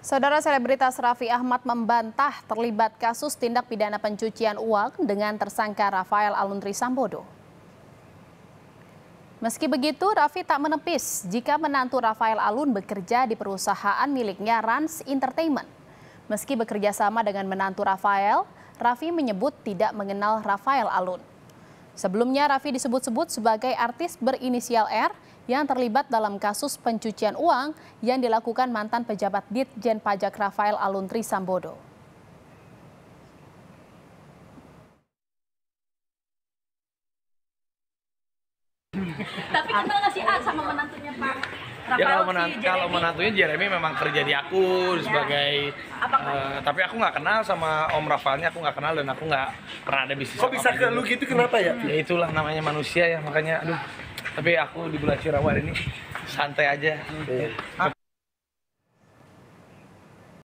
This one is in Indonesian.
Saudara selebritas Raffi Ahmad membantah terlibat kasus tindak pidana pencucian uang dengan tersangka Rafael Aluntri Sambodo. Meski begitu, Raffi tak menepis jika menantu Rafael Alun bekerja di perusahaan miliknya Rans Entertainment. Meski bekerja sama dengan menantu Rafael, Raffi menyebut tidak mengenal Rafael Alun. Sebelumnya Raffi disebut-sebut sebagai artis berinisial R yang terlibat dalam kasus pencucian uang yang dilakukan mantan pejabat Ditjen Pajak Rafael Aluntri Sambodo. Tapi kenal nggak sih A ah, sama menantunya Pak? ya kalau si kalau menantunya Jeremy memang kerja di aku ya. sebagai uh, tapi aku nggak kenal sama Om Rafalnya aku nggak kenal dan aku nggak pernah ada bisnis kok sama bisa ke lu gitu kenapa ya ya itulah namanya manusia ya makanya aduh tapi aku di bulan Cirawa ini santai aja hmm.